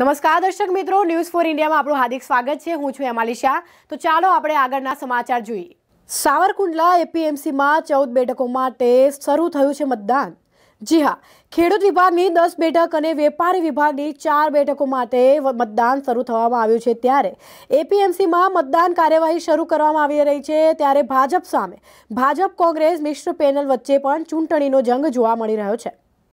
નમસ્કાર દર્શક મિત્રો ન્યૂઝ ફોર ઇન્ડિયામાં આપણું હાર્દિક સ્વાગત છે હું છું એમાલી તો ચાલો આપણે આગળના સમાચાર જોઈએ સાવરકુંડલા એપીએમસીમાં ચૌદ બેઠકો માટે શરૂ થયું છે મતદાન જી હા ખેડૂત વિભાગની દસ બેઠક અને વેપારી વિભાગની ચાર બેઠકો માટે મતદાન શરૂ થવામાં આવ્યું છે ત્યારે એપીએમસીમાં મતદાન કાર્યવાહી શરૂ કરવામાં આવી રહી છે ત્યારે ભાજપ સામે ભાજપ કોંગ્રેસ મિશ્ર પેનલ વચ્ચે પણ ચૂંટણીનો જંગ જોવા મળી રહ્યો છે